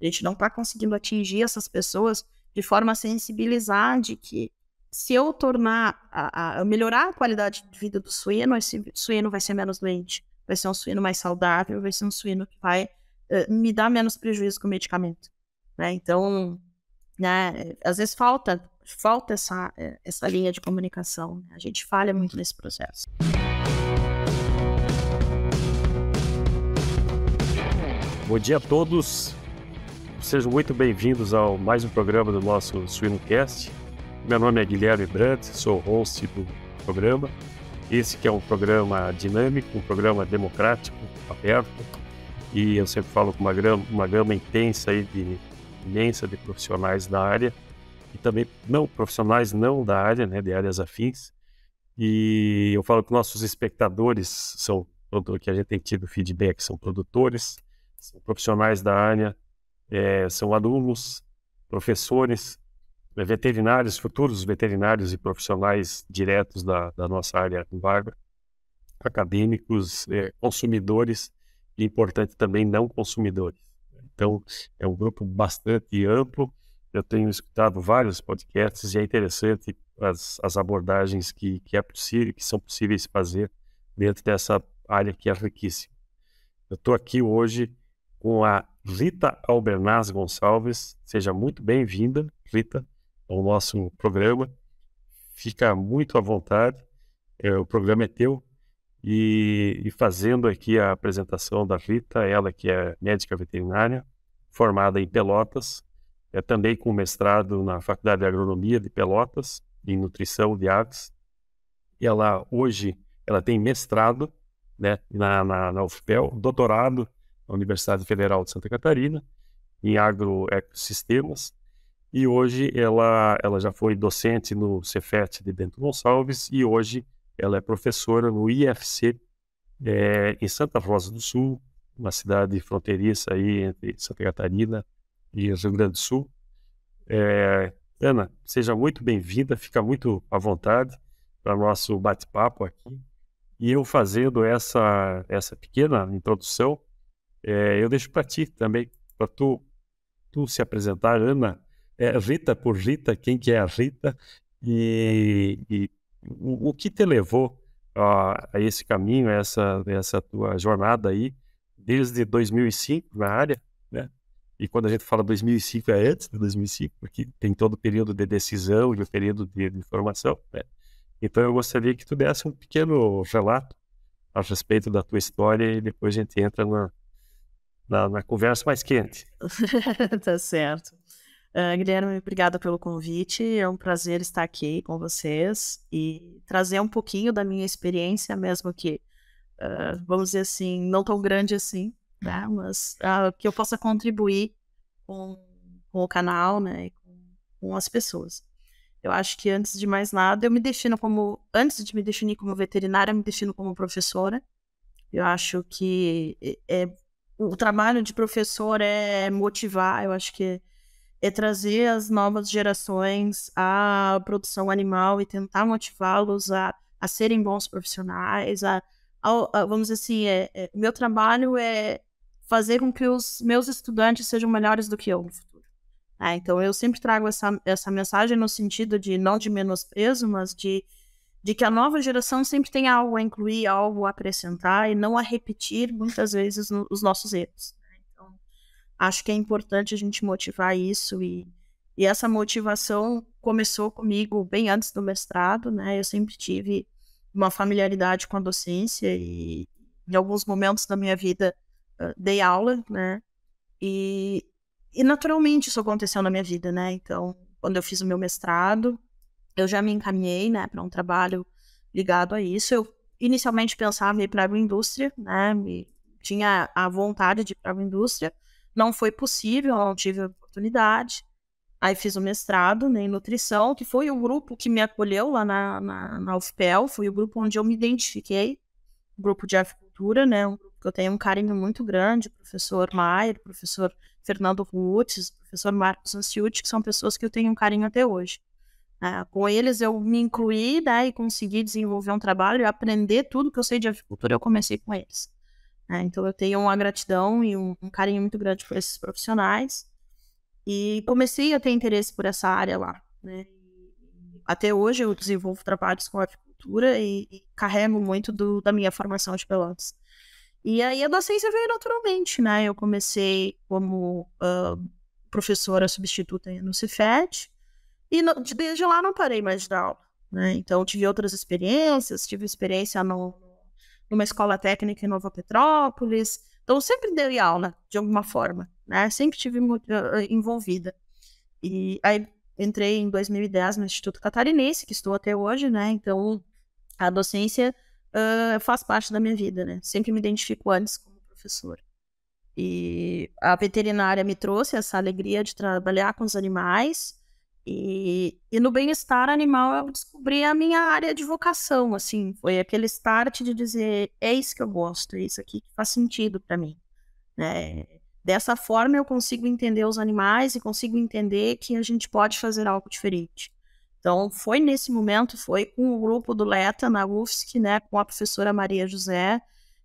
A gente não está conseguindo atingir essas pessoas de forma a sensibilizar de que se eu tornar, a, a, melhorar a qualidade de vida do suíno, esse suíno vai ser menos doente, vai ser um suíno mais saudável, vai ser um suíno que vai uh, me dar menos prejuízo com o medicamento. Né? Então, né, às vezes falta, falta essa, eh, essa linha de comunicação. Né? A gente falha muito nesse processo. Bom dia a todos. Sejam muito bem-vindos ao mais um programa do nosso Suinocast. Meu nome é Guilherme Brandt, sou host do programa. Esse que é um programa dinâmico, um programa democrático, aberto, e eu sempre falo com uma gama, uma gama intensa aí de imensa de profissionais da área e também não profissionais não da área, né, de áreas afins. E eu falo que nossos espectadores são que a gente tem tido feedback, são produtores, são profissionais da área, é, são alunos, professores, é, veterinários, futuros veterinários e profissionais diretos da, da nossa área vaga, acadêmicos, é, consumidores e, importante, também não consumidores. Então, é um grupo bastante amplo. Eu tenho escutado vários podcasts e é interessante as, as abordagens que, que, é possível, que são possíveis fazer dentro dessa área que é riquíssima. Eu estou aqui hoje com a Rita Albernaz Gonçalves. Seja muito bem-vinda, Rita, ao nosso programa. Fica muito à vontade, é, o programa é teu. E, e fazendo aqui a apresentação da Rita, ela que é médica veterinária, formada em Pelotas, é também com mestrado na Faculdade de Agronomia de Pelotas, em Nutrição de Aves. E ela hoje ela tem mestrado né, na, na, na UFPEL, doutorado Universidade Federal de Santa Catarina, em agroecossistemas, e hoje ela, ela já foi docente no Cefet de Bento Gonçalves e hoje ela é professora no IFC é, em Santa Rosa do Sul, uma cidade fronteiriça aí entre Santa Catarina e Rio Grande do Sul. É, Ana, seja muito bem-vinda, fica muito à vontade para nosso bate-papo aqui. E eu fazendo essa, essa pequena introdução, é, eu deixo para ti também, para tu, tu se apresentar, Ana. É Rita por Rita, quem que é a Rita? E, e o, o, que te levou a, a esse caminho, a essa, a essa tua jornada aí, desde 2005 na área, né? E quando a gente fala 2005 é antes de 2005, porque tem todo o período de decisão e o período de, de formação, né? Então eu gostaria que tu desse um pequeno relato a respeito da tua história e depois a gente entra na, na, na conversa mais quente. tá certo. Uh, Guilherme, obrigada pelo convite. É um prazer estar aqui com vocês e trazer um pouquinho da minha experiência, mesmo que, uh, vamos dizer assim, não tão grande assim, né? mas uh, que eu possa contribuir com, com o canal né? e com, com, as pessoas. Eu acho que, antes de mais nada, eu me destino como, antes de me definir como veterinária, eu me destino como professora. Eu acho que é, é o trabalho de professor é motivar, eu acho que é trazer as novas gerações à produção animal e tentar motivá-los a, a serem bons profissionais, a, a, a vamos dizer assim, é, é, meu trabalho é fazer com que os meus estudantes sejam melhores do que eu no futuro. Né? Então eu sempre trago essa, essa mensagem no sentido de não de menosprezo, mas de de que a nova geração sempre tem algo a incluir, algo a acrescentar e não a repetir muitas vezes no, os nossos erros. Então, acho que é importante a gente motivar isso e, e essa motivação começou comigo bem antes do mestrado, né? Eu sempre tive uma familiaridade com a docência e em alguns momentos da minha vida uh, dei aula, né? E, e naturalmente isso aconteceu na minha vida, né? Então, quando eu fiz o meu mestrado, eu já me encaminhei, né, para um trabalho ligado a isso. Eu inicialmente pensava em ir para a agroindústria, né, tinha a vontade de ir para a agroindústria, não foi possível, não tive a oportunidade. Aí fiz o mestrado né, em nutrição, que foi o grupo que me acolheu lá na, na, na UFPEL, foi o grupo onde eu me identifiquei, o grupo de agricultura, né, um grupo que eu tenho um carinho muito grande, professor Maier, professor Fernando Rutes, professor Marcos Anciuti, que são pessoas que eu tenho um carinho até hoje. É, com eles eu me incluí né, e consegui desenvolver um trabalho e aprender tudo que eu sei de avicultura, eu comecei com eles. É, então eu tenho uma gratidão e um, um, carinho muito grande por esses profissionais e comecei a ter interesse por essa área lá. Né? Até hoje eu desenvolvo trabalhos com avicultura e, e carrego muito do, da minha formação de pelotas. E aí a docência veio naturalmente, né? Eu comecei como uh, professora substituta no Cefet, e no, desde lá não parei mais de dar aula. Né? Então, tive outras experiências, tive experiência no, numa escola técnica em Nova Petrópolis. Então, sempre dei aula, de alguma forma. Né? Sempre tive uh, envolvida. E aí, entrei em 2010 no Instituto Catarinense, que estou até hoje, né? Então, a docência uh, faz parte da minha vida, né? Sempre me identifico antes como professora. E a veterinária me trouxe essa alegria de trabalhar com os animais, e, e no bem-estar animal eu descobri a minha área de vocação, assim, foi aquele start de dizer, é isso que eu gosto, é isso aqui que faz sentido para mim, né? Dessa forma eu consigo entender os animais e consigo entender que a gente pode fazer algo diferente. Então foi nesse momento, foi com o grupo do Leta na UFSC, né, com a professora Maria José,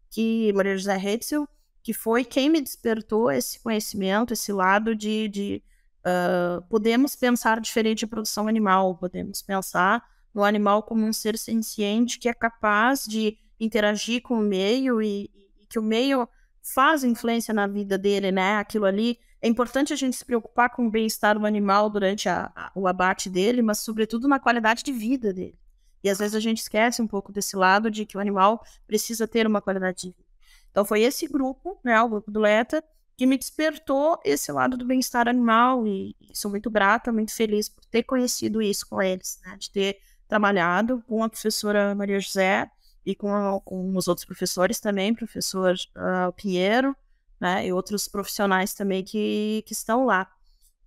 que Maria José Hetzel, que foi quem me despertou esse conhecimento, esse lado de, de Uh, podemos pensar diferente a produção animal, podemos pensar no animal como um ser senciente que é capaz de interagir com o meio e, e que o meio faz influência na vida dele, né? Aquilo ali. É importante a gente se preocupar com o bem-estar do animal durante a, a, o abate dele, mas, sobretudo, na qualidade de vida dele. E às vezes a gente esquece um pouco desse lado de que o animal precisa ter uma qualidade de vida. Então, foi esse grupo, né, o grupo do Leta, que me despertou esse lado do bem-estar animal e, sou muito grata, muito feliz por ter conhecido isso com eles, né? de ter trabalhado com a professora Maria José e com, com os outros professores também, professor uh, Pinheiro, né, e outros profissionais também que, que estão lá.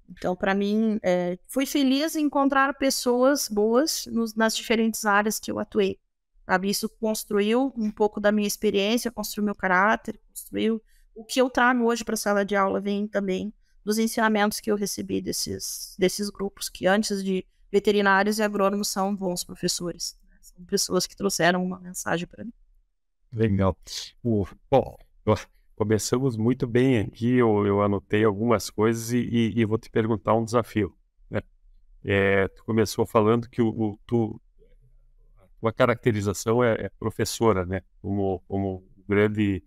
Então, para mim, é, fui feliz em encontrar pessoas boas nos, nas diferentes áreas que eu atuei. Sabe? Isso construiu um pouco da minha experiência, construiu meu caráter, construiu o que eu trago hoje para a sala de aula vem também dos ensinamentos que eu recebi desses, desses grupos, que antes de veterinários e agrônomos são bons professores. Né? São pessoas que trouxeram uma mensagem para mim. Legal. Uh, bom, começamos muito bem aqui. Eu, eu anotei algumas coisas e, e, e, vou te perguntar um desafio. Né? É, tu começou falando que o, o tu, a tua caracterização é, é, professora, né? Como, como grande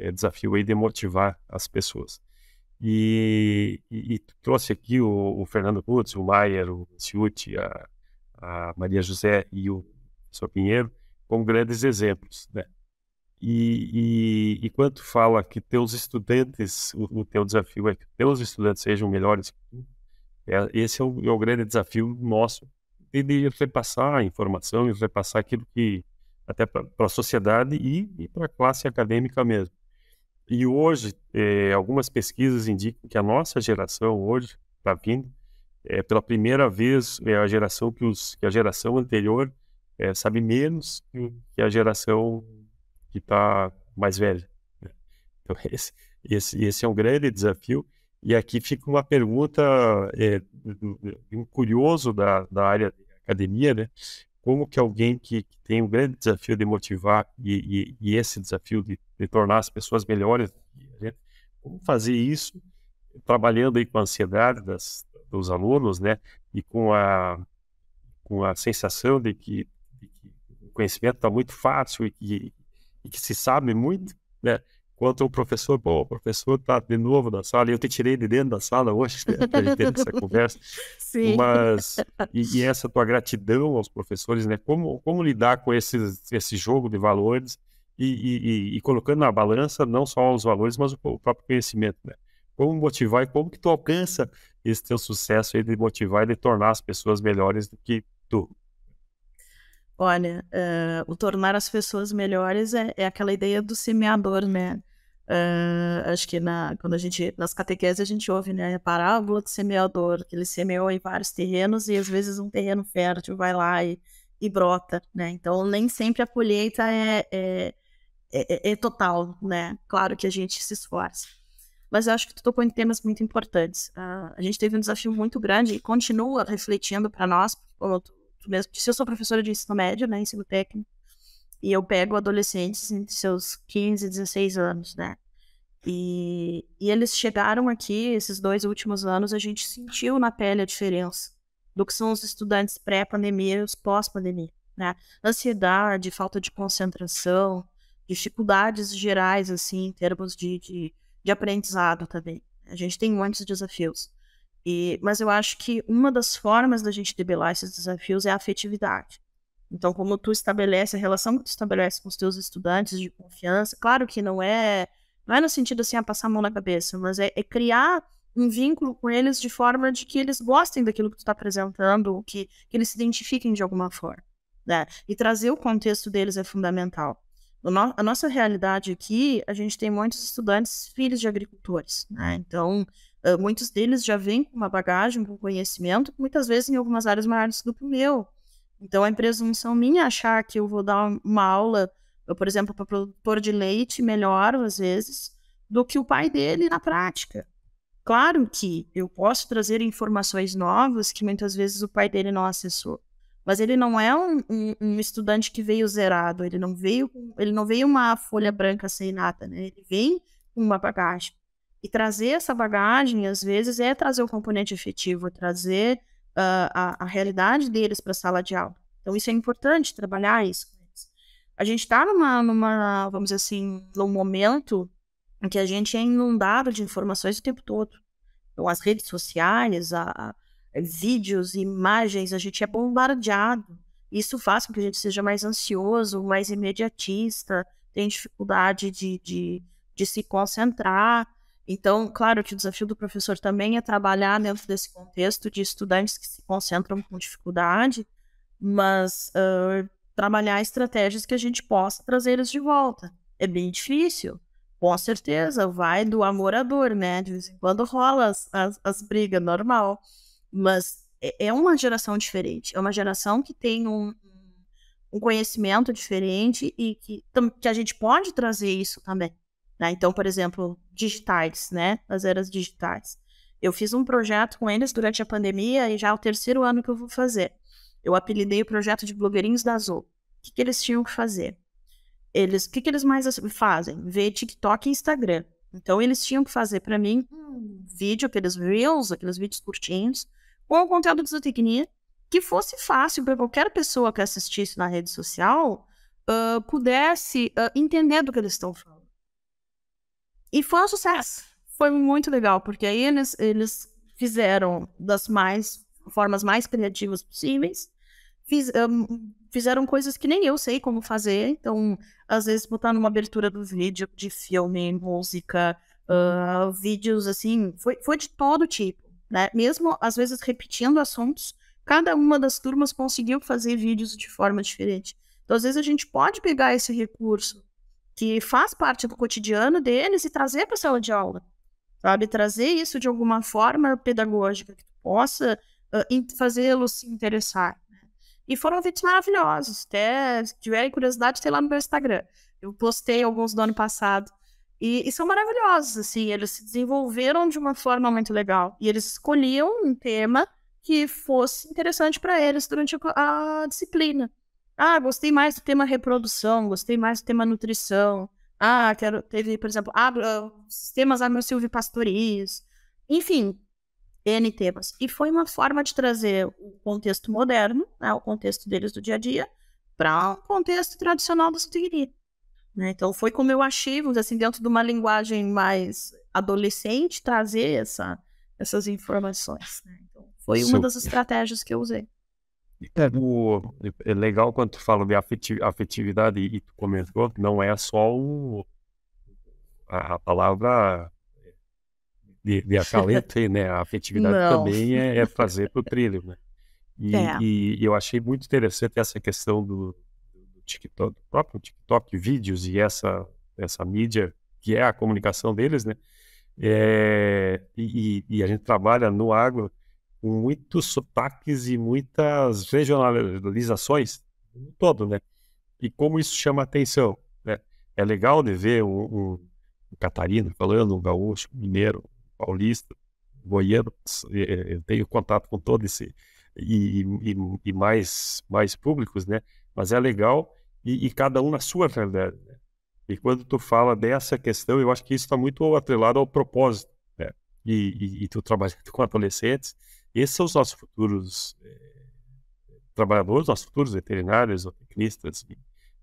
é, desafio aí de motivar as pessoas. E, e, e trouxe aqui o, o Fernando Rutz, o Maier, o Ciuti, a, a, Maria José e o professor Pinheiro como grandes exemplos, né? E, e, e quando fala que teus estudantes, o, o, teu desafio é que teus estudantes sejam melhores é, esse é o, é o grande desafio nosso e de repassar a informação e repassar aquilo que até para a sociedade e, e para a classe acadêmica mesmo. E hoje, eh, algumas pesquisas indicam que a nossa geração hoje está vindo, é, pela primeira vez, é a geração que, os, que a geração anterior é, sabe menos que a geração que está mais velha. Né? Então, esse, esse, esse é um grande desafio. E aqui fica uma pergunta é, um curioso da, da área da academia, né? Como que alguém que, que, tem um grande desafio de motivar e, e, e esse desafio de de tornar as pessoas melhores. Como fazer isso trabalhando aí com a ansiedade das, dos alunos, né? E com a, com a sensação de que, de que o conhecimento está muito fácil e que, e que se sabe muito, né? quanto o professor, bom, o professor está de novo na sala, eu te tirei de dentro da sala hoje né, para gente ter essa conversa. Sim. Mas e, e, essa tua gratidão aos professores, né? Como como lidar com esses, esse jogo de valores e, e, e, colocando na balança não só os valores, mas o, o, próprio conhecimento, né? Como motivar e como que tu alcança esse teu sucesso aí de motivar e de tornar as pessoas melhores do que tu? Olha, uh, o tornar as pessoas melhores é, é aquela ideia do semeador, né? Uh, acho que na, quando a gente nas catequeses a gente ouve né, a parábola do semeador, que ele semeou em vários terrenos e às vezes um terreno fértil vai lá e, e brota, né? Então nem sempre a colheita é, é, é, é, é, total, né? Claro que a gente se esforça. Mas eu acho que tu tocou em temas muito importantes. Uh, a gente teve um desafio muito grande e continua refletindo para nós, como tu, tu mesmo disse, eu sou professora de ensino médio, né, ensino técnico, e eu pego adolescentes entre seus 15 e 16 anos, né? E, e eles chegaram aqui, esses dois últimos anos, a gente sentiu na pele a diferença do que são os estudantes pré-pandemia e os pós-pandemia, né? Ansiedade, falta de concentração, dificuldades gerais, assim, em termos de, de, de aprendizado também. A gente tem muitos desafios. E, mas eu acho que uma das formas da gente debelar esses desafios é a afetividade. Então, como tu estabelece a relação que tu estabelece com os teus estudantes de confiança, claro que não é não é no sentido assim a passar a mão na cabeça, mas é, é criar um vínculo com eles de forma de que eles gostem daquilo que tu está apresentando, que, que eles se identifiquem de alguma forma. Né? E trazer o contexto deles é fundamental. No, a nossa realidade aqui, a gente tem muitos estudantes filhos de agricultores, né? Então, uh, muitos deles já vêm com uma bagagem, com conhecimento, muitas vezes em algumas áreas maiores do que o meu. Então, é presunção minha achar que eu vou dar uma aula, eu, por exemplo, para produtor de leite melhor, às vezes, do que o pai dele na prática. Claro que eu posso trazer informações novas que muitas vezes o pai dele não acessou. Mas ele não é um, um, um, estudante que veio zerado, ele não veio, ele não veio uma folha branca sem nada, né? Ele vem com uma bagagem. E trazer essa bagagem, às vezes, é trazer o componente efetivo, é trazer uh, a, a, realidade deles para a sala de aula. Então, isso é importante, trabalhar isso com eles. A gente está numa, numa, vamos dizer assim, num momento em que a gente é inundado de informações o tempo todo. Então, as redes sociais, a, vídeos, imagens, a gente é bombardeado. Isso faz com que a gente seja mais ansioso, mais imediatista, tem dificuldade de, de, de se concentrar. Então, claro que o desafio do professor também é trabalhar dentro desse contexto de estudantes que se concentram com dificuldade, mas uh, trabalhar estratégias que a gente possa trazer eles de volta. É bem difícil, com certeza, vai do amor à dor, né? De vez em quando rola as, as, as brigas, normal. Mas é, é uma geração diferente, é uma geração que tem um, um conhecimento diferente e que, que a gente pode trazer isso também. Né? Então, por exemplo, digitais, né? As eras digitais. Eu fiz um projeto com eles durante a pandemia e já é o terceiro ano que eu vou fazer. Eu apelidei o projeto de blogueirinhos da Azul. O que, que eles tinham que fazer? Eles, o que, que eles mais fazem? Ver TikTok e Instagram. Então, eles tinham que fazer para mim um vídeo, aqueles reels, aqueles vídeos curtinhos, ou conteúdo de zootecnia que fosse fácil para qualquer pessoa que assistisse na rede social uh, pudesse uh, entender do que eles estão falando. E foi um sucesso. Foi muito legal, porque aí eles, eles fizeram das mais formas mais criativas possíveis. Fiz, um, fizeram coisas que nem eu sei como fazer. Então, às vezes, botar numa abertura do vídeo de filme, música, uh, vídeos assim. Foi, foi de todo tipo. Né? Mesmo às vezes repetindo assuntos, cada uma das turmas conseguiu fazer vídeos de forma diferente. Então, às vezes, a gente pode pegar esse recurso que faz parte do cotidiano deles e trazer para a sala de aula, sabe? Trazer isso de alguma forma pedagógica que possa uh, ah, fazê-los se interessar. Né? E foram vídeos maravilhosos. Até, se tiverem curiosidade, tem lá no meu Instagram. Eu postei alguns do ano passado e, e, são maravilhosos, assim, eles se desenvolveram de uma forma muito legal. E eles escolhiam um tema que fosse interessante para eles durante a, a, disciplina. Ah, gostei mais do tema reprodução, gostei mais do tema nutrição. Ah, quero, teve, por exemplo, ah, ah sistemas agro-silvipastoris. Ah, Enfim, N temas. E foi uma forma de trazer o contexto moderno, né, o contexto deles do dia a dia, para o contexto tradicional da zootecnia. Né? Então, foi como eu achei, vamos dizer assim, dentro de uma linguagem mais adolescente, trazer essa, essas informações. Né? Então, foi uma das estratégias que eu usei. É, o, é legal quando tu fala de afetividade e tu comentou, não é só o, a, a palavra de, de acalento, né? A afetividade não. também é, é fazer pro trilho, né? E, é. e, eu achei muito interessante essa questão do, TikTok, do próprio TikTok, vídeos e essa, essa mídia que é a comunicação deles, né? É, e, e, a gente trabalha no agro com muitos sotaques e muitas regionalizações no todo, né? E como isso chama atenção, né? É legal de ver um, um, falando, o gaúcho, o mineiro, o paulista, goiano. Eu tenho contato com todo esse e, e, e mais mais públicos, né? Mas é legal e, e cada um na sua verdade. Né? E quando tu fala dessa questão, eu acho que isso está muito atrelado ao propósito. Né? E, e, e, tu trabalhando com adolescentes, esses são os nossos futuros eh, trabalhadores, nossos futuros veterinários, tecnistas,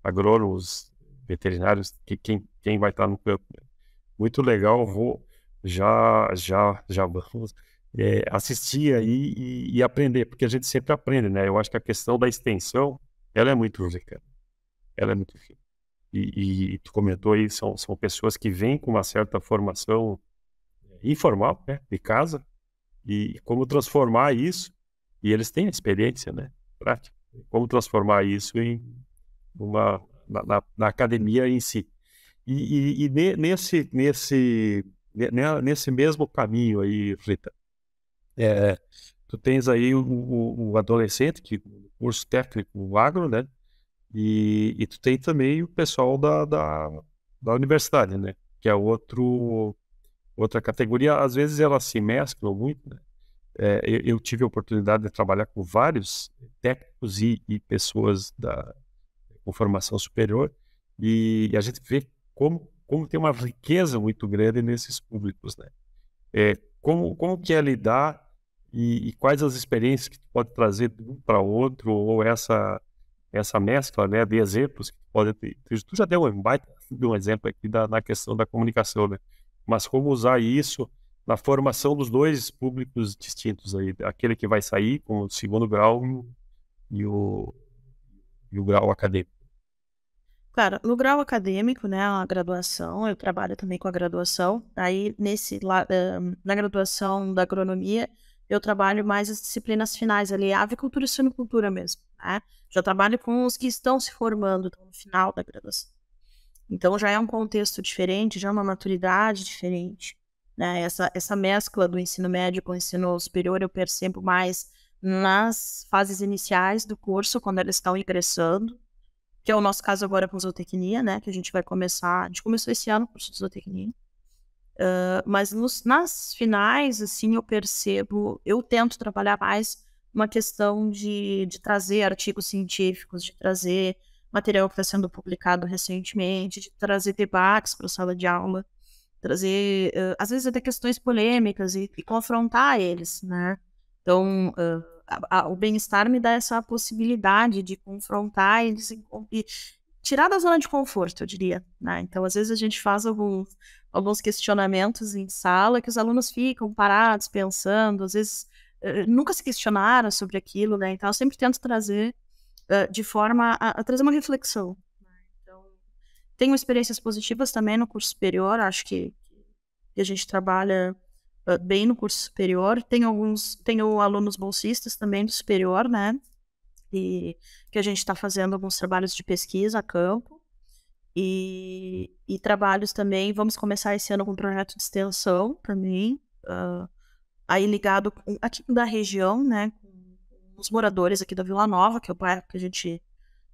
agrônomos, veterinários, que, quem, quem vai estar no campo. Né? Muito legal, vou já, já, já vamos é, assistir aí e, e, aprender, porque a gente sempre aprende, né? Eu acho que a questão da extensão, ela é muito rica ela é muito fina. E, e, tu comentou aí, são, são pessoas que vêm com uma certa formação é, informal, né, de casa, e como transformar isso, e eles têm experiência, né, prática, como transformar isso em uma, na, na, na academia em si. E, e, e nesse, nesse, nesse mesmo caminho aí, Rita, é, tu tens aí o, o adolescente que curso técnico agro, né, e, e tu tem também o pessoal da, da, da universidade, né? Que é outro, outra categoria. Às vezes elas se mesclam muito, né? É, eu, eu, tive a oportunidade de trabalhar com vários técnicos e, e pessoas da, com formação superior e, e, a gente vê como, como tem uma riqueza muito grande nesses públicos, né? É, como, como que é lidar e, e, quais as experiências que tu pode trazer de um para outro ou essa essa mescla né, de exemplos que podem ter. Tu já deu um baita de um exemplo aqui da, na questão da comunicação, né? Mas como usar isso na formação dos dois públicos distintos aí, aquele que vai sair com o segundo grau e o, e o grau acadêmico. Claro, no grau acadêmico, né, a graduação, eu trabalho também com a graduação, aí nesse, eh, na graduação da agronomia, eu trabalho mais as disciplinas finais ali, avicultura e suinocultura mesmo, né? Já trabalho com os que estão se formando, estão no final da graduação. Então já é um contexto diferente, já é uma maturidade diferente, né? Essa, essa mescla do ensino médio com o ensino superior eu percebo mais nas fases iniciais do curso, quando elas estão ingressando, que é o nosso caso agora com zootecnia, né? Que a gente vai começar, a gente começou esse ano o curso de zootecnia. Uh, mas nos, nas finais, assim, eu percebo, eu tento trabalhar mais uma questão de, de trazer artigos científicos, de trazer material que está sendo publicado recentemente, de trazer debates para a sala de aula, trazer, uh, às vezes, até questões polêmicas e, e confrontar eles, né? Então, uh, a, a, o bem-estar me dá essa possibilidade de confrontar eles e, e tirar da zona de conforto, eu diria. Né? Então, às vezes a gente faz algum alguns questionamentos em sala que os alunos ficam parados, pensando, às vezes eh, nunca se questionaram sobre aquilo, né? Então, eu sempre tento trazer uh, de forma a, a, trazer uma reflexão. Né? Então, tenho experiências positivas também no curso superior, acho que, que a gente trabalha uh, bem no curso superior. Tem alguns, tenho alunos bolsistas também do superior, né? E que a gente está fazendo alguns trabalhos de pesquisa a campo. E, e, trabalhos também. Vamos começar esse ano com um projeto de extensão também, uh, aí ligado aqui da região, né? Com os moradores aqui da Vila Nova, que é o bairro que a gente.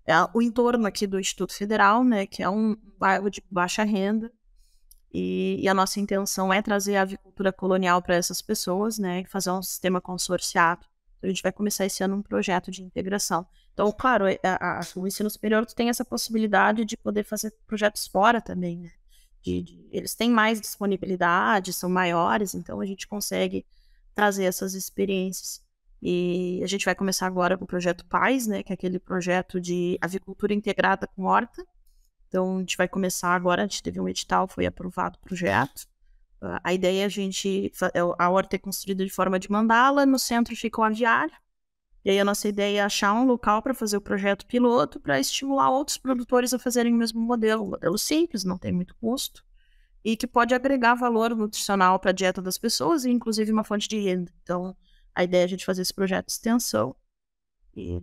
É o entorno aqui do Instituto Federal, né? Que é um bairro de baixa renda. E, e a nossa intenção é trazer a avicultura colonial para essas pessoas, né? Fazer um sistema consorciado a gente vai começar esse ano um projeto de integração. Então, claro, é, a, a, o ensino superior tem essa possibilidade de poder fazer projetos fora também, né? De, de, eles têm mais disponibilidade, são maiores, então a gente consegue trazer essas experiências. E a gente vai começar agora com o projeto Paz, né? Que é aquele projeto de avicultura integrada com horta. Então, a gente vai começar agora, a gente teve um edital, foi aprovado o projeto a ideia é a gente. É a horta é construída de forma de mandala, no centro fica o aviário. E aí a nossa ideia é achar um local para fazer o projeto piloto para estimular outros produtores a fazerem o mesmo modelo. Um modelo simples, não tem muito custo, e que pode agregar valor nutricional para a dieta das pessoas e, inclusive, uma fonte de renda. Então, a ideia é a gente fazer esse projeto de extensão. E,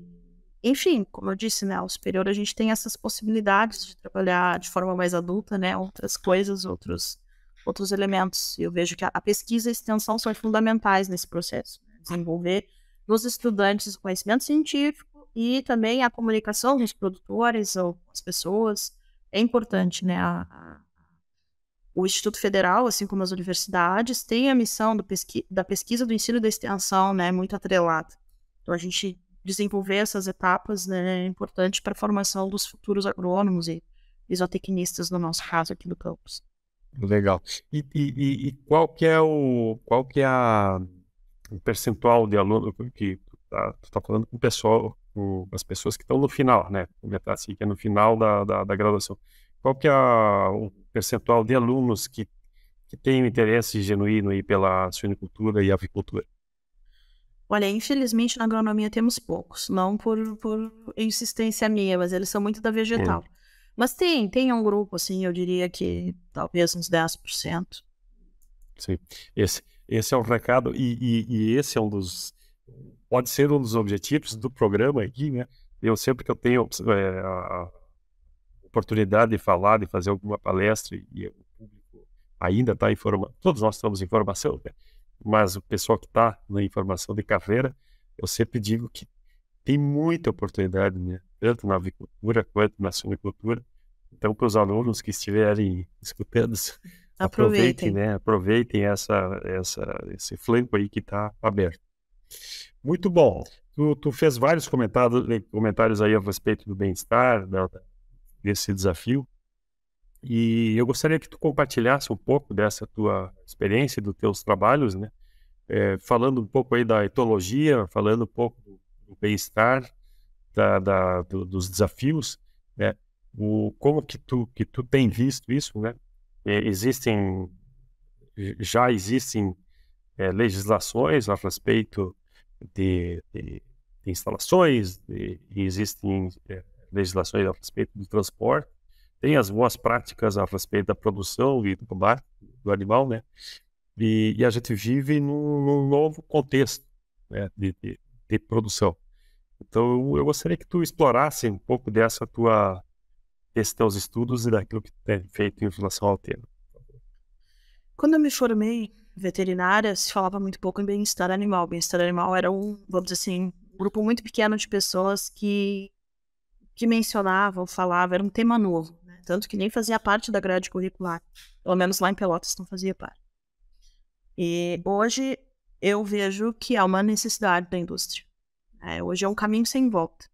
enfim, como eu disse, né, ao superior a gente tem essas possibilidades de trabalhar de forma mais adulta, né, outras coisas, outros outros elementos. Eu vejo que a, pesquisa e a extensão são fundamentais nesse processo. Né? Desenvolver nos estudantes o conhecimento científico e também a comunicação dos produtores ou as pessoas. É importante, né? A, a, o Instituto Federal, assim como as universidades, tem a missão pesqui da pesquisa, do ensino e da extensão, né? Muito atrelada. Então, a gente desenvolver essas etapas né, é importante para a formação dos futuros agrônomos e isotecnistas, no nosso caso, aqui do campus. Legal. E, e, e, qual que é o qual que é a, o percentual de aluno que tu tá, tu tá falando com o pessoal, com as pessoas que estão no final, né? Comentar assim que é no final da, da, da, graduação. Qual que é o percentual de alunos que que tem um interesse genuíno aí pela suinocultura e avicultura? Olha, infelizmente na agronomia temos poucos, não por, por insistência minha, mas eles são muito da hum. vegetal. Mas tem, tem um grupo, assim, eu diria que talvez uns 10%. Sim, esse, esse é o recado e, e, e, esse é um dos... Pode ser um dos objetivos do programa aqui, né? Eu sempre que eu tenho é, a oportunidade de falar, de fazer alguma palestra e o público ainda está em formação, todos nós estamos em formação, né? mas o pessoal que está na informação de carreira, eu sempre digo que tem muita oportunidade, né? tanto na avicultura quanto né, na silvicultura, Então, para os alunos que estiverem escutando, aproveitem, aproveitem né? Aproveitem essa, essa, esse flanco aí que está aberto. Muito bom. Tu, tu fez vários comentários, né, comentários aí a respeito do bem-estar, desse desafio. E eu gostaria que tu compartilhasse um pouco dessa tua experiência, dos teus trabalhos, né? É, falando um pouco aí da etologia, falando um pouco do bem-estar, da, da do, dos desafios, né? O, como que tu, que tu tem visto isso, né? É, existem, já existem é, legislações a respeito de, de, de instalações, de, existem é, legislações a respeito do transporte, tem as boas práticas a respeito da produção e do combate do animal, né? E, e a gente vive num, num novo contexto né? de, de, de produção. Então, eu gostaria que tu explorasse um pouco dessa tua desses teus estudos e daquilo que tem feito em relação ao tema. Quando eu me formei veterinária, se falava muito pouco em bem-estar animal. Bem-estar animal era um, vamos dizer assim, um grupo muito pequeno de pessoas que, que mencionavam, falavam, era um tema novo. Né? Tanto que nem fazia parte da grade curricular. Pelo menos lá em Pelotas não fazia parte. E hoje eu vejo que é uma necessidade da indústria. É, hoje é um caminho sem volta.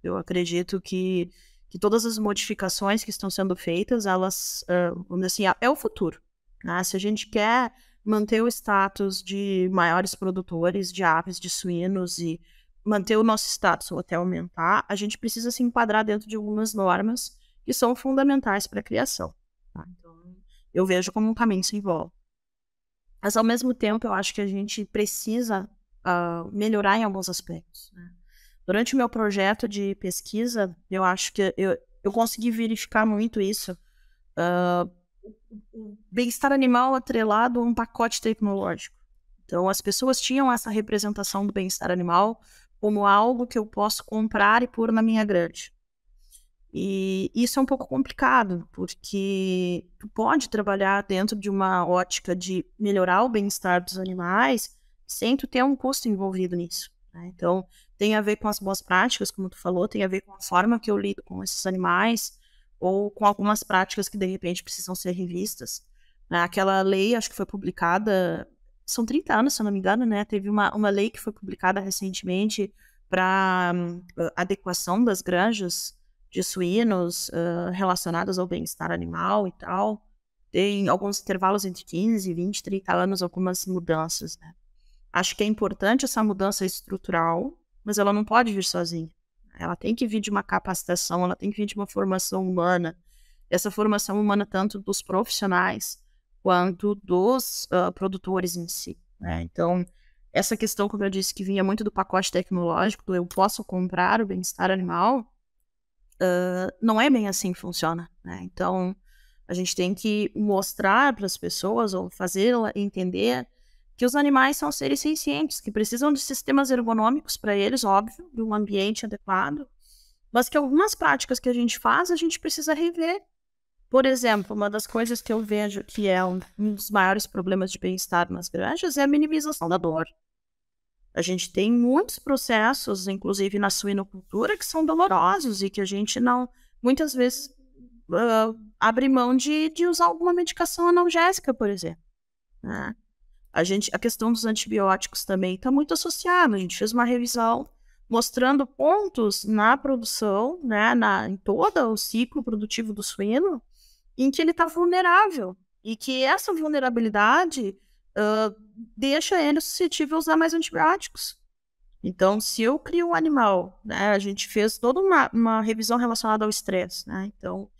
Eu acredito que, que todas as modificações que estão sendo feitas, elas, uh, vamos dizer assim, é, é o futuro. Né? Se a gente quer manter o status de maiores produtores de aves, de suínos e manter o nosso status ou até aumentar, a gente precisa se enquadrar dentro de algumas normas que são fundamentais para a criação. Tá? Então, eu vejo como um caminho sem volta. Mas, ao mesmo tempo, eu acho que a gente precisa uh, melhorar em alguns aspectos. Né. Durante o meu projeto de pesquisa, eu acho que eu, eu consegui verificar muito isso. Uh, o bem-estar animal atrelado a um pacote tecnológico. Então, as pessoas tinham essa representação do bem-estar animal como algo que eu posso comprar e pôr na minha grade. E isso é um pouco complicado, porque tu pode trabalhar dentro de uma ótica de melhorar o bem-estar dos animais, sem tu ter um custo envolvido nisso. Né? Então, tem a ver com as boas práticas, como tu falou, tem a ver com a forma que eu lido com esses animais ou com algumas práticas que de repente precisam ser revistas. Né? Aquela lei, acho que foi publicada, são 30 anos, se eu não me engano, né? Teve uma, uma lei que foi publicada recentemente para um, adequação das granjas de suínos uh, relacionadas ao bem-estar animal e tal. Tem alguns intervalos entre 15, 20, 30 anos, algumas mudanças, né? Acho que é importante essa mudança estrutural, mas ela não pode vir sozinha. Ela tem que vir de uma capacitação, ela tem que vir de uma formação humana. Essa formação humana, tanto dos profissionais quanto dos uh, produtores em si. Né? Então, essa questão, como eu disse, que vinha muito do pacote tecnológico, do eu posso comprar o bem-estar animal, uh, não é bem assim que funciona. Né? Então, a gente tem que mostrar para as pessoas ou fazê-la entender que os animais são seres sencientes, que precisam de sistemas ergonômicos para eles, óbvio, de um ambiente adequado, mas que algumas práticas que a gente faz, a gente precisa rever. Por exemplo, uma das coisas que eu vejo que é um dos maiores problemas de bem-estar nas granjas é a minimização da dor. A gente tem muitos processos, inclusive na suinocultura, que são dolorosos e que a gente não, muitas vezes, uh, abre mão de, de usar alguma medicação analgésica, por exemplo. Né? A, gente, a questão dos antibióticos também está muito associada. A gente fez uma revisão mostrando pontos na produção, né, na, em todo o ciclo produtivo do suíno, em que ele está vulnerável e que essa vulnerabilidade uh, deixa ele suscetível a usar mais antibióticos. Então, se eu crio um animal, né, a gente fez toda uma, uma revisão relacionada ao estresse, né? Então,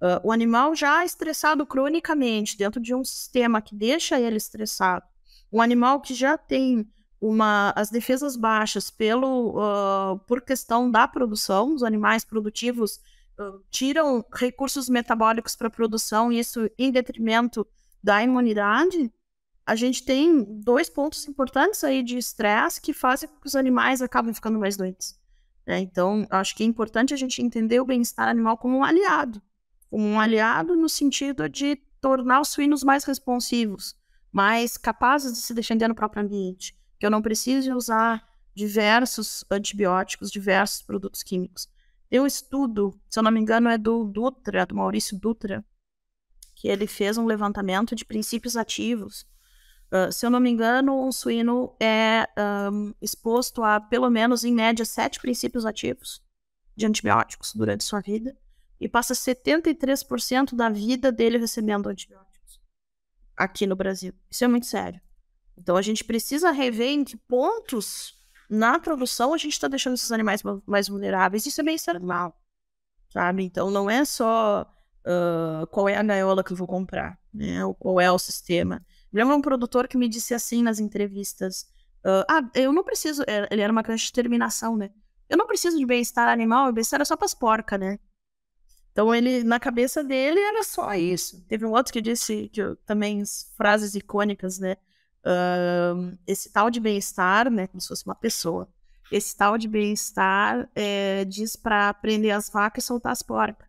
uh, o animal já estressado cronicamente dentro de um sistema que deixa ele estressado, um animal que já tem uma, as defesas baixas pelo, uh, por questão da produção, os animais produtivos uh, tiram recursos metabólicos para a produção, isso em detrimento da imunidade, a gente tem dois pontos importantes aí de estresse que fazem com que os animais acabem ficando mais doentes. Né? Então, acho que é importante a gente entender o bem-estar animal como um aliado, como um aliado no sentido de tornar os suínos mais responsivos, mas capazes de se defender no próprio ambiente, que eu não precise usar diversos antibióticos, diversos produtos químicos. Tem um estudo, se eu não me engano, é do Dutra, do Maurício Dutra, que ele fez um levantamento de princípios ativos. Uh, se eu não me engano, um suíno é um, exposto a, pelo menos, em média, sete princípios ativos de antibióticos durante sua vida e passa 73% da vida dele recebendo antibióticos aqui no Brasil. Isso é muito sério. Então a gente precisa rever em que pontos na produção a gente está deixando esses animais mais vulneráveis. Isso é bem normal, sabe? Então não é só uh, qual é a gaiola que eu vou comprar, né? Ou qual é o sistema. Lembra é um produtor que me disse assim nas entrevistas: uh, Ah, eu não preciso. É, ele era uma de terminação, né? Eu não preciso de bem-estar animal, bem-estar é só para as porcas, né? Então ele, na cabeça dele, era só isso. Teve um outro que disse que eu, também frases icônicas, né? Uh, esse tal de bem-estar, né? Como se fosse uma pessoa. Esse tal de bem-estar é, diz para prender as vacas e soltar as porcas.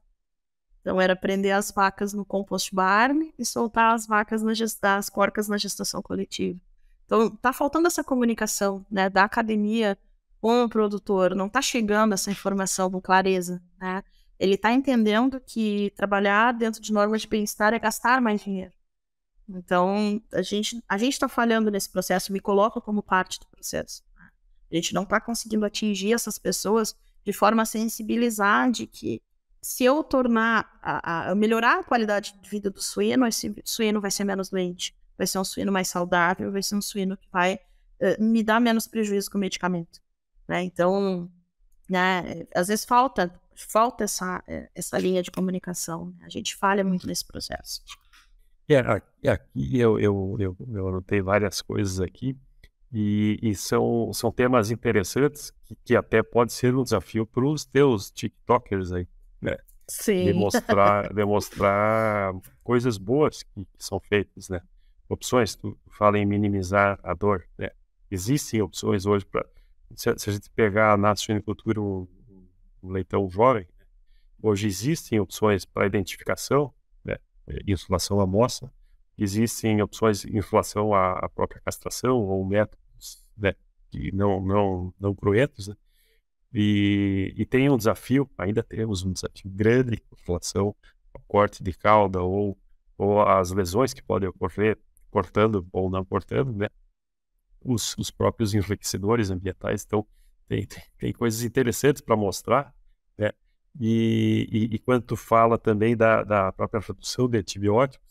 Então era prender as vacas no compost barn e soltar as vacas na as porcas na gestação coletiva. Então tá faltando essa comunicação, né? Da academia com o produtor, não tá chegando essa informação com clareza, né? Ele está entendendo que trabalhar dentro de normas de bem-estar é gastar mais dinheiro. Então, a gente a está falhando nesse processo, me coloca como parte do processo. Né? A gente não está conseguindo atingir essas pessoas de forma a sensibilizar de que se eu tornar, a, a melhorar a qualidade de vida do suíno, esse suíno vai ser menos doente, vai ser um suíno mais saudável, vai ser um suíno que vai uh, me dar menos prejuízo com o medicamento. Né? Então, né, às vezes falta falta essa, eh, essa linha de comunicação. Né? A gente falha muito nesse processo. É, aqui eu, eu, eu, eu anotei várias coisas aqui e, e, são, são temas interessantes que, que até pode ser um desafio para os teus TikTokers aí, né? Sim. Demonstrar, demonstrar coisas boas que, que são feitas, né? Opções, tu fala em minimizar a dor, né? Existem opções hoje para se, se, a gente pegar na suinocultura um leitão jovem. Hoje existem opções para identificação, né, insulação à moça, existem opções de insulação à, própria castração ou métodos né, que não, não, não cruentos. Né? E, e, tem um desafio, ainda temos um desafio grande em relação ao corte de cauda ou, ou as lesões que podem ocorrer cortando ou não cortando, né? Os, os próprios enriquecedores ambientais. Então, tem, tem, tem coisas interessantes para mostrar e, e, e quando tu fala também da, da própria produção de antibióticos,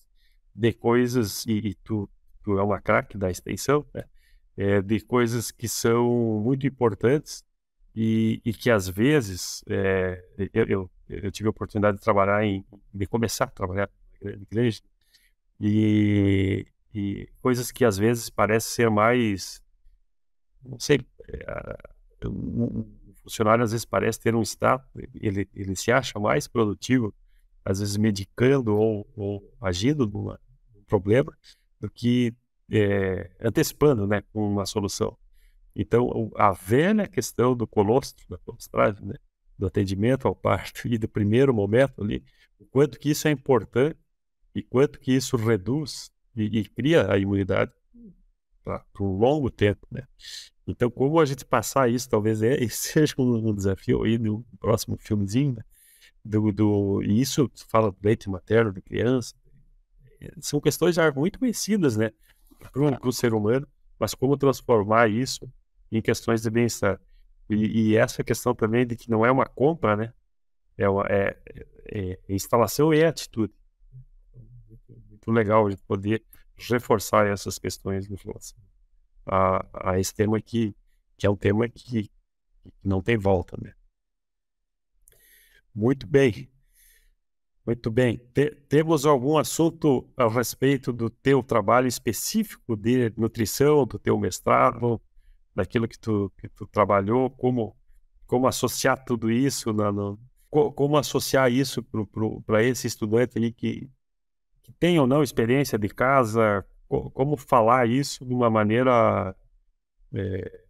de coisas, e, e tu, tu é uma craque da extensão, né? É, de coisas que são muito importantes e, e que às vezes é, eu, eu, eu, tive a oportunidade de trabalhar em de começar a trabalhar na igreja e, e coisas que às vezes parecem ser mais não sei é, um, funcionário às vezes parece ter um status, ele, ele se acha mais produtivo, às vezes medicando ou, ou agindo num problema, do que é, antecipando né, uma solução. Então, a velha questão do colostro, da colostragem, né, do atendimento ao parto e do primeiro momento ali, o quanto que isso é importante e quanto que isso reduz e, e cria a imunidade, para um longo tempo, né? Então, como a gente passar isso, talvez é, seja um, um desafio aí no próximo filmezinho, né? Do, do, e isso fala do leite materno, de criança, é, são questões já muito conhecidas, né? Para o ser humano, mas como transformar isso em questões de bem-estar. E, e, essa questão também de que não é uma compra, né? É, uma, é, é, é instalação e atitude. Muito legal a gente poder reforçar essas questões em relação a, a esse tema aqui, que é um tema que, não tem volta, né? Muito bem. Muito bem. T temos algum assunto a respeito do teu trabalho específico de nutrição, do teu mestrado, daquilo que tu, que tu trabalhou, como, como associar tudo isso, na, como associar isso para esse estudante ali que, que tem ou não experiência de casa, como falar isso de uma maneira. É,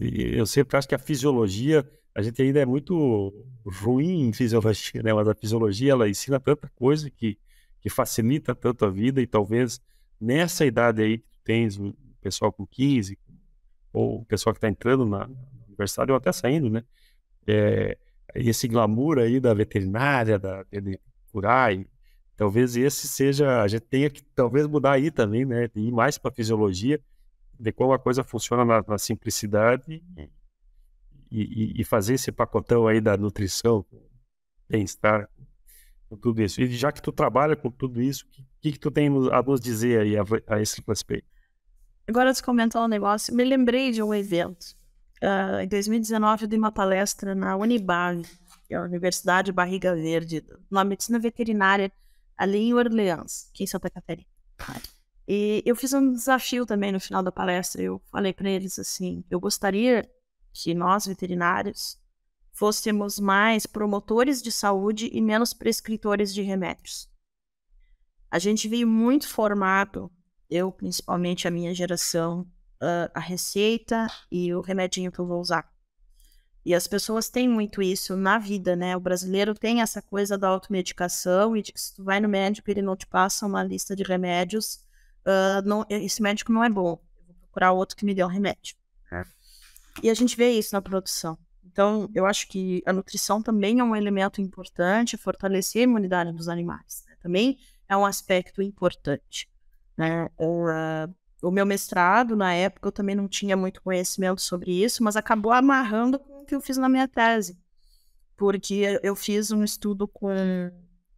eu sempre acho que a fisiologia, a gente ainda é muito ruim em fisiologia, né? mas a fisiologia ela ensina tanta coisa que, que facilita tanto a vida e talvez nessa idade aí que tens o pessoal com 15 ou o pessoal que está entrando na universidade ou até saindo, né? É, esse glamour aí da veterinária, da, de curar e Talvez esse seja, a gente tenha que talvez mudar aí também, né? Ir mais para a fisiologia, de como a coisa funciona na, na simplicidade e, e, e, fazer esse pacotão aí da nutrição, bem-estar, tudo isso. E já que tu trabalha com tudo isso, o que, que tu tem a nos dizer aí a, a esse respeito? Agora tu comentou um negócio, me lembrei de um evento. Uh, em 2019 eu dei uma palestra na Unibag, que é a Universidade Barriga Verde, na medicina veterinária ali em Orleans, aqui é em Santa Catarina. E eu fiz um desafio também no final da palestra. Eu falei para eles assim: eu gostaria que nós, veterinários, fôssemos mais promotores de saúde e menos prescritores de remédios. A gente veio muito formado, eu principalmente, a minha geração, ah, a receita e o remedinho que eu vou usar. E as pessoas têm muito isso na vida, né? O brasileiro tem essa coisa da automedicação e de que se tu vai no médico e ele não te passa uma lista de remédios, uh, não, esse médico não é bom. Eu vou procurar outro que me dê um remédio. É. E a gente vê isso na produção. Então, eu acho que a nutrição também é um elemento importante, fortalecer a imunidade dos animais. Né? Também é um aspecto importante. Né? uh, o meu mestrado, na época, eu também não tinha muito conhecimento sobre isso, mas acabou amarrando com que eu fiz na minha tese, porque eu fiz um estudo com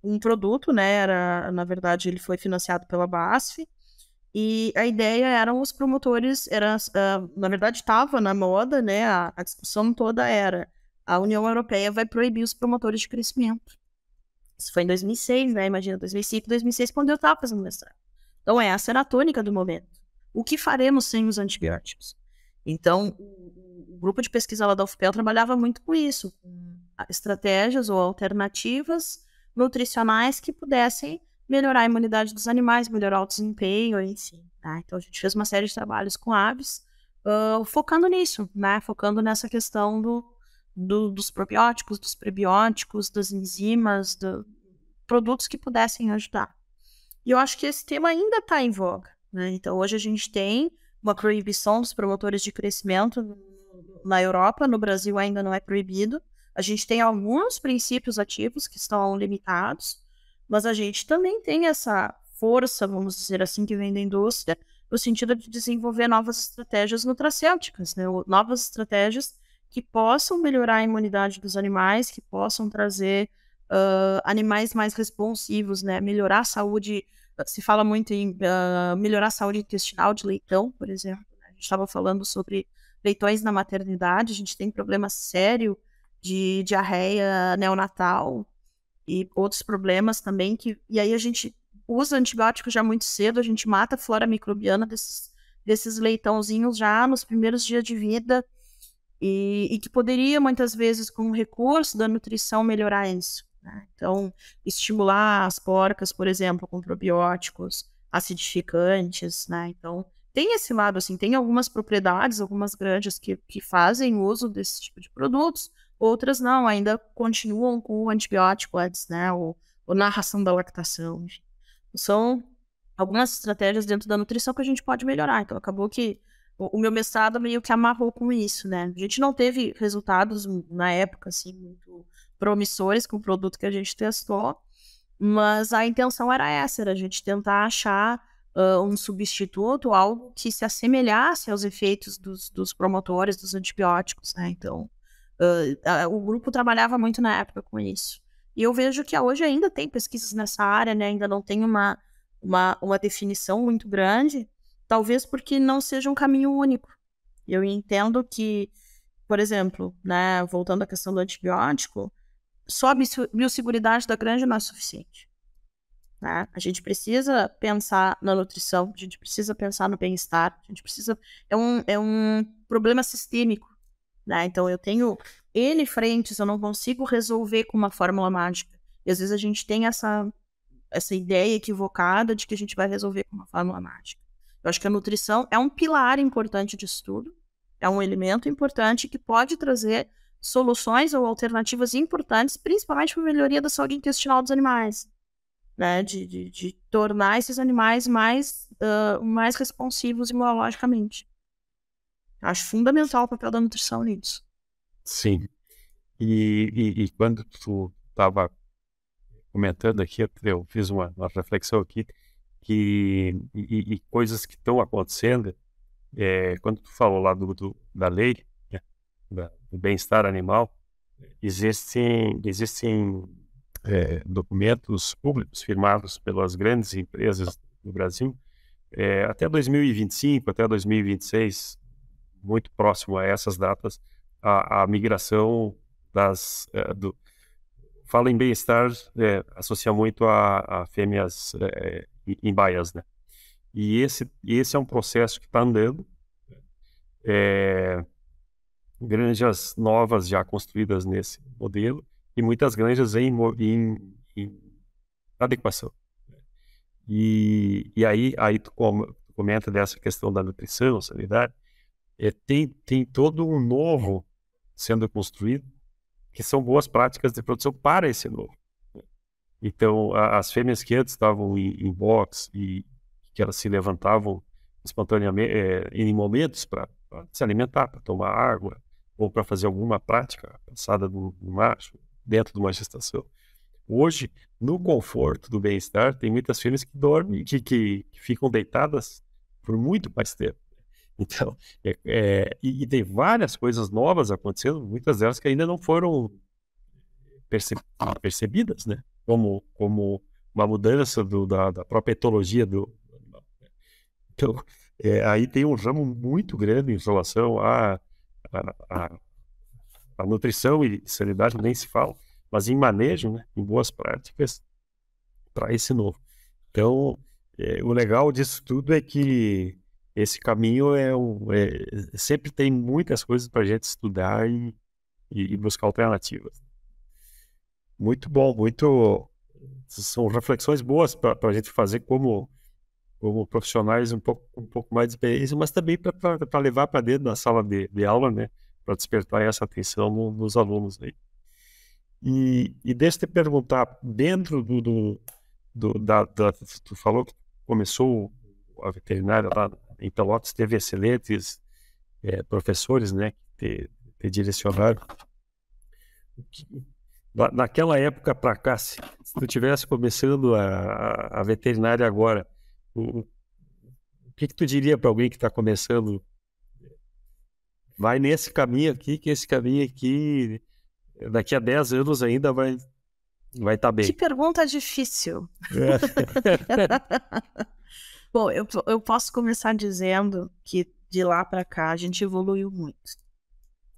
um produto, né? Era, na verdade, ele foi financiado pela BASF, e a ideia eram os promotores, era, uh, na verdade, estava na moda, né? A, a, discussão toda era a União Europeia vai proibir os promotores de crescimento. Isso foi em 2006, né? Imagina, 2005, 2006, quando eu estava fazendo mestrado. Então, essa era a tônica do momento. O que faremos sem os antibióticos? Então, grupo de pesquisa lá da UFPEL trabalhava muito com isso, com estratégias ou alternativas nutricionais que pudessem melhorar a imunidade dos animais, melhorar o desempenho, enfim. Tá? Então a gente fez uma série de trabalhos com aves, uh, focando nisso, né? Focando nessa questão do, do, dos probióticos, dos prebióticos, das enzimas, do, produtos que pudessem ajudar. E eu acho que esse tema ainda está em voga. Né? Então hoje a gente tem uma proibição dos promotores de crescimento na Europa, no Brasil ainda não é proibido. A gente tem alguns princípios ativos que estão limitados, mas a gente também tem essa força, vamos dizer assim, que vem da indústria, no sentido de desenvolver novas estratégias nutracêuticas, né? novas estratégias que possam melhorar a imunidade dos animais, que possam trazer uh, animais mais responsivos, né? melhorar a saúde. Ah, se fala muito em uh, melhorar a saúde intestinal de leitão, por exemplo. Né, a gente estava falando sobre leitões na maternidade, a gente tem problema sério de diarreia neonatal e outros problemas também que e aí a gente usa antibióticos já muito cedo, a gente mata a flora microbiana desses, desses leitãozinhos já nos primeiros dias de vida e, e que poderia muitas vezes com o recurso da nutrição melhorar isso. Né? Então estimular as porcas, por exemplo, com probióticos acidificantes, né? Então tem esse lado, assim, tem algumas propriedades, algumas grandes que, que fazem uso desse tipo de produtos, outras não, ainda continuam com o antibiótico antes, né, ou, ou narração da lactação, enfim. São algumas estratégias dentro da nutrição que a gente pode melhorar, então acabou que o, o meu mestrado meio que amarrou com isso, né, a gente não teve resultados na época, assim, muito promissores com o produto que a gente testou, mas a intenção era essa, era a gente tentar achar uh, um substituto, algo que se assemelhasse aos efeitos dos, dos promotores dos antibióticos, né? Então, uh, o grupo trabalhava muito na época com isso. E eu vejo que hoje ainda tem pesquisas nessa área, né? Ainda não tem uma, uma, uma definição muito grande, talvez porque não seja um caminho único. Eu entendo que, por exemplo, né, voltando à questão do antibiótico, só a biosseguridade da granja não é suficiente. Né? A gente precisa pensar na nutrição, a gente precisa pensar no bem-estar, a gente precisa. É um, é um problema sistêmico. Né? Então, eu tenho N frentes, eu não consigo resolver com uma fórmula mágica. E às vezes a gente tem essa, essa ideia equivocada de que a gente vai resolver com uma fórmula mágica. Eu acho que a nutrição é um pilar importante de estudo, é um elemento importante que pode trazer soluções ou alternativas importantes, principalmente para a melhoria da saúde intestinal dos animais né? De, de, de tornar esses animais mais, uh, mais responsivos imunologicamente. Acho fundamental o papel da nutrição nisso. Sim. E, e, e quando tu estava comentando aqui, eu fiz uma, uma reflexão aqui, que, e, e coisas que estão acontecendo, é, quando tu falou lá do, do da lei, né, do bem-estar animal, existem, existem é, documentos públicos firmados pelas grandes empresas do Brasil, é, até 2025, até 2026, muito próximo a essas datas, a, a migração das. É, do, fala em bem-estar, é, associa muito a, a fêmeas é, em baias, né? E esse, esse é um processo que está andando. É, granjas novas já construídas nesse modelo e muitas granjas em, em, em adequação. Né. E, e aí, aí tu comenta dessa questão da nutrição, sanidade, é, tem, tem todo um novo sendo construído que são boas práticas de produção para esse novo. Né. Então, a, as fêmeas que antes estavam em, em box e que elas se levantavam espontaneamente é, em momentos para se alimentar, para tomar água ou para fazer alguma prática passada no, do macho, dentro de uma gestação. Hoje, no conforto do bem-estar, tem muitas filhas que dormem, que, que, que, ficam deitadas por muito mais tempo. Então, é, é, e, e, tem várias coisas novas acontecendo, muitas delas que ainda não foram perce, percebidas, né? Como, como uma mudança do, da, da, própria etologia do. Né? Então, é, aí tem um ramo muito grande em relação a, a, a a nutrição e sanidade nem se falam, mas em manejo, né, em boas práticas para esse novo. Então, é, o legal disso tudo é que esse caminho é, um, é sempre tem muitas coisas para a gente estudar e, e, buscar alternativas. Muito bom, muito são reflexões boas para a gente fazer como como profissionais um pouco um pouco mais de experiência, mas também para levar para dentro da sala de, de aula, né? para despertar essa atenção no, nos alunos aí. E, e deixa eu te perguntar, dentro do, do, do da, da, tu falou que começou a veterinária lá em Pelotas, teve excelentes é, professores, né, que te, te direcionaram. naquela época para cá, se, se, tu tivesse começando a, a, a veterinária agora, o, o que, que tu diria para alguém que está começando vai nesse caminho aqui, que esse caminho aqui, daqui a 10 anos ainda vai vai estar tá bem. Que pergunta difícil. É. Bom, eu, eu posso começar dizendo que de lá para cá a gente evoluiu muito.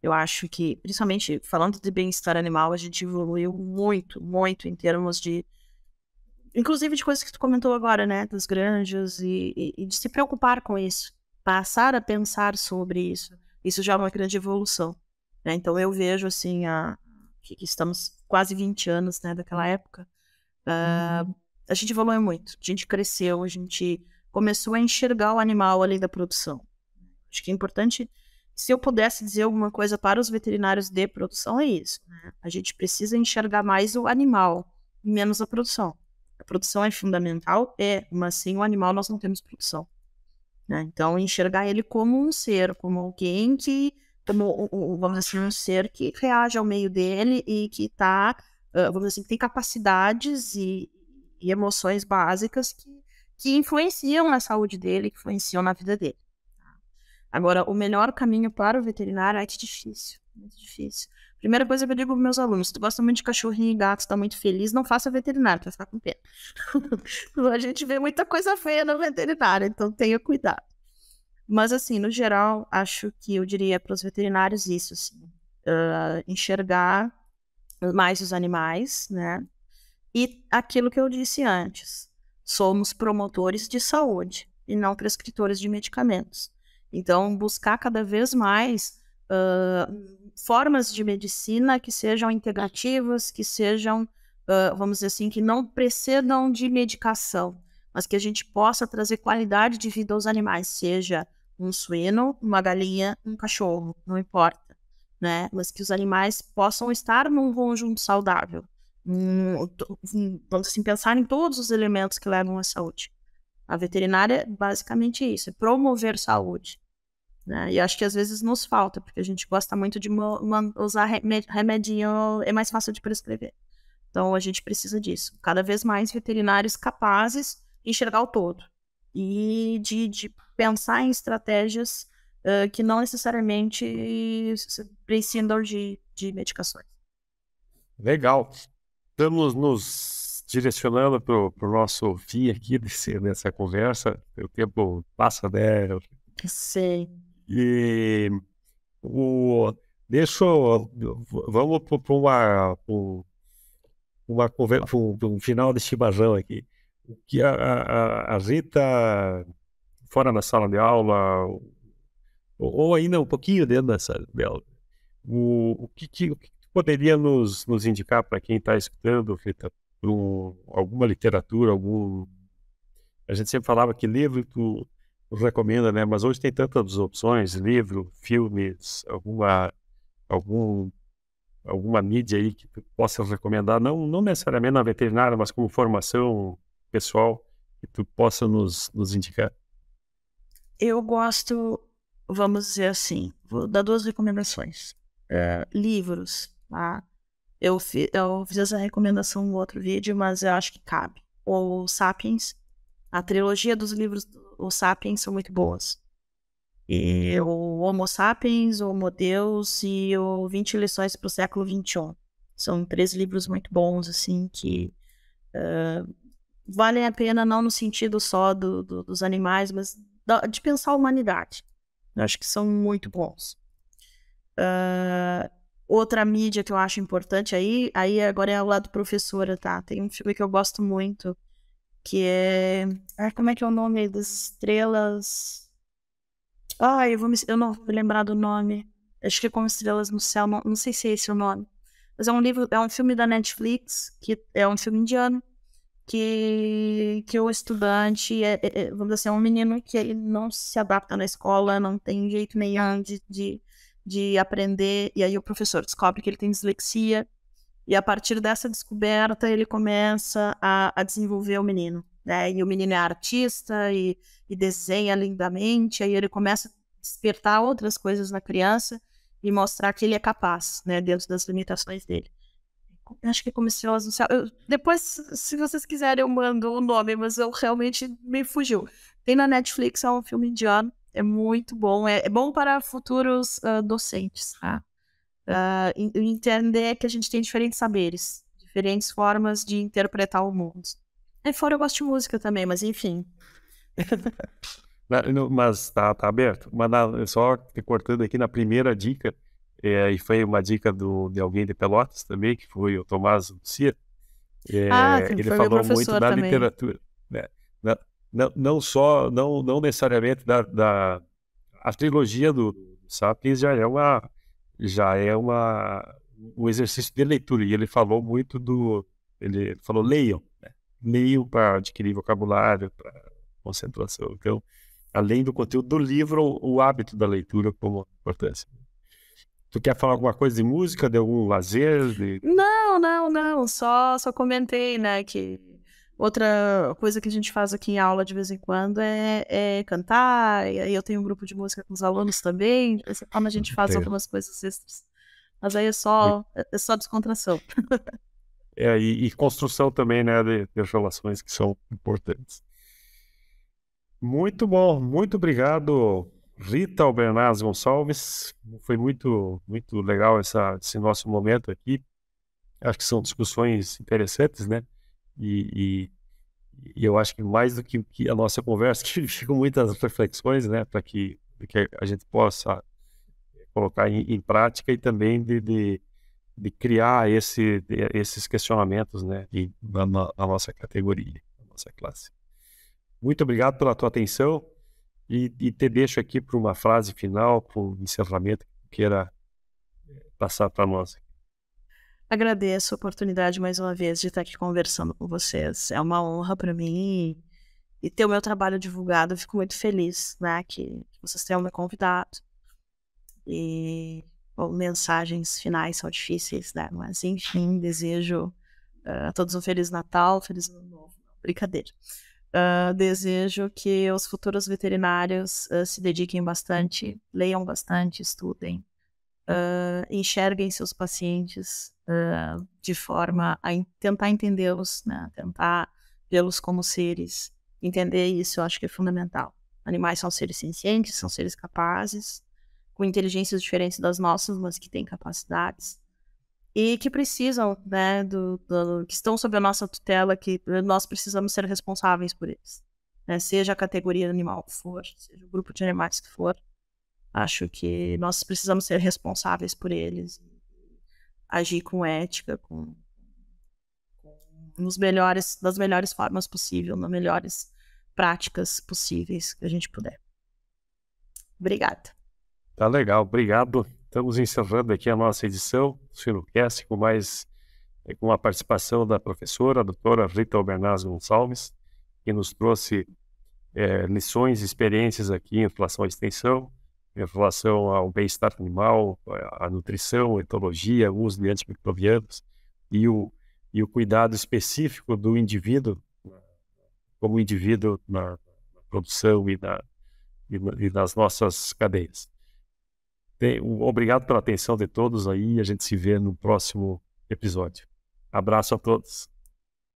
Eu acho que, principalmente falando de bem-estar animal, a gente evoluiu muito, muito em termos de. Inclusive de coisas que tu comentou agora, né? Dos granjas e, e, e de se preocupar com isso. Passar a pensar sobre isso. Isso já é uma grande evolução. Né? Então eu vejo assim a que, estamos quase 20 anos né, daquela época. Uh, uhum. A gente evoluiu muito, a gente cresceu, a gente começou a enxergar o animal além da produção. Acho que é importante, se eu pudesse dizer alguma coisa para os veterinários de produção, é isso. Né? A gente precisa enxergar mais o animal, menos a produção. A produção é fundamental, é, mas sem o animal nós não temos produção. Né? Então, enxergar ele como um ser, como alguém que, como, vamos dizer assim, um ser que reage ao meio dele e que está, vamos dizer assim, que tem capacidades e, e emoções básicas que, que influenciam na saúde dele, que influenciam na vida dele. Tá? Agora, o melhor caminho para o veterinário é, é difícil, muito difícil. Primeira coisa que eu digo para meus alunos: se tu gosta muito de cachorrinho e gato, tá muito feliz, não faça veterinário, tu vai ficar com pena. a gente vê muita coisa feia no veterinário, então tenha cuidado. Mas, assim, no geral, acho que eu diria para os veterinários isso, assim, uh, enxergar mais os animais, né? E aquilo que eu disse antes: somos promotores de saúde e não prescritores de medicamentos. Então, buscar cada vez mais formas de medicina que sejam integrativas, que sejam, uh, vamos dizer assim, que não precedam de medicação, mas que a gente possa trazer qualidade de vida aos animais, seja um suíno, uma galinha, um cachorro, não importa, né? Mas que os animais possam estar num conjunto saudável. Hum, vamos assim, pensar em todos os elementos que levam à saúde. A veterinária é basicamente isso, é promover saúde. Né? E acho que às vezes nos falta, porque a gente gosta muito de usar remedinho, é mais fácil de prescrever. Então a gente precisa disso. Cada vez mais veterinários capazes de enxergar o todo e de, de pensar em estratégias uh, que não necessariamente precisam de, de medicações. Legal. Estamos nos direcionando para o nosso fim aqui desse, dessa conversa. O tempo passa, né? Sim. E o, deixa vamos para uma, pra uma conversa, um, um final de chibazão aqui. O que a, a, a Rita, fora da sala de aula, ou, ou, ainda um pouquinho dentro da sala de aula, o, o que, que, o que poderia nos, nos indicar para quem está escutando, Rita, um, alguma literatura, algum. A gente sempre falava que livro tu recomenda, né? Mas hoje tem tantas opções, livro, filmes, alguma algum alguma mídia aí que tu possa recomendar, não não necessariamente na veterinária, mas como formação pessoal que tu possa nos nos indicar. Eu gosto, vamos dizer assim, vou dar duas recomendações. É... Livros, tá? Eu, fi, eu fiz essa recomendação no outro vídeo, mas eu acho que cabe. O Sapiens a trilogia dos livros do Sapiens são muito boas. E o Homo Sapiens, o Homo Deus e o 20 lições para o século XXI. São três livros muito bons, assim, que uh, valem a pena não no sentido só do, do, dos animais, mas da, de pensar a humanidade. Eu acho que são muito bons. Uh, outra mídia que eu acho importante aí, aí agora é o lado professora, tá? Tem um filme que eu gosto muito, que é. Ah, como é que é o nome das estrelas? Ah, eu, vou me... eu não vou lembrar do nome. Acho que é como Estrelas no Céu, não, não sei se é esse o nome. Mas é um livro, é um filme da Netflix, que é um filme indiano, que, que o estudante, é, é, é vamos dizer, assim, é um menino que ele não se adapta na escola, não tem jeito nenhum de, de, de aprender, e aí o professor descobre que ele tem dislexia, e a partir dessa descoberta, ele começa a, a desenvolver o menino. Né? E o menino é artista e, e desenha lindamente, aí ele começa a despertar outras coisas na criança e mostrar que ele é capaz, né, dentro das limitações dele. Acho que é Comissionas do Céu. Eu, depois, se vocês quiserem, eu mando o nome, mas eu realmente me fugiu. Tem na Netflix, é um filme indiano, é muito bom, é, é bom para futuros uh, docentes, tá? uh, ah, entender é que a gente tem diferentes saberes, diferentes formas de interpretar o mundo. Aí fora eu gosto de música também, mas enfim. mas tá, tá aberto. Mas na, só cortando aqui na primeira dica, é, e foi uma dica do, de alguém de Pelotas também, que foi o Tomás Lucia. É, ah, ele falou muito da também. literatura. Né? não, não só, não, não necessariamente da, da a trilogia do, do Sapiens já é uma já é uma, um exercício de leitura. E ele falou muito do. Ele falou: leiam, né? leiam para adquirir vocabulário, para concentração. Então, além do conteúdo do livro, o hábito da leitura como importância. Tu quer falar alguma coisa de música, de algum lazer? De... Não, não, não. Só, só comentei, né, que Outra coisa que a gente faz aqui em aula de vez em quando é, é cantar, e eu tenho um grupo de música com os alunos também, dessa forma a gente faz Entendo. algumas coisas extras. Mas aí é só, é só descontração. É, e, e, construção também, né, de, de relações que são importantes. Muito bom, muito obrigado, Rita Albernaz Gonçalves. Foi muito, muito legal essa, esse nosso momento aqui. Acho que são discussões interessantes, né? E, e, e eu acho que mais do que, que a nossa conversa, que ficam muitas reflexões, né, para que, que a gente possa colocar em, em prática e também de, de, de criar esse, de, esses questionamentos, né, e, na, na nossa categoria, na nossa classe. Muito obrigado pela tua atenção e, e te deixo aqui para uma frase final, para um encerramento que queira passar para nós. Agradeço a oportunidade mais uma vez de estar aqui conversando com vocês. É uma honra para mim e ter o meu trabalho divulgado. Eu fico muito feliz, né, que vocês tenham me convidado. E bom, mensagens finais são difíceis, né? Mas enfim, desejo uh, a todos um feliz Natal, feliz ano novo. brincadeira. Uh, desejo que os futuros veterinários uh, se dediquem bastante, leiam bastante, estudem, uh, enxerguem seus pacientes uh, de forma a tentar entendê-los, né? tentar vê-los como seres. Entender isso eu acho que é fundamental. Animais são seres sencientes, são seres capazes, com inteligências diferentes das nossas, mas que têm capacidades e que precisam, né, do, do, que estão sob a nossa tutela, que nós precisamos ser responsáveis por eles, né? seja a categoria animal que for, seja o grupo de animais que for, Acho que nós precisamos ser responsáveis por eles, agir com ética, com, nos melhores, das melhores formas possível, nas melhores práticas possíveis que a gente puder. Obrigada. Tá legal, obrigado. Estamos encerrando aqui a nossa edição do Sinocast com mais eh, com a participação da professora, a doutora Rita Albernaz Gonçalves, que nos trouxe é, lições, experiências aqui em relação à extensão, em relação ao bem-estar animal, a nutrição, a etologia, o uso de antimicrobianos e o, e o cuidado específico do indivíduo, como indivíduo na, produção e, na, e, na, e nas nossas cadeias. Tem, um, obrigado pela atenção de todos aí a gente se vê no próximo episódio. Abraço a todos.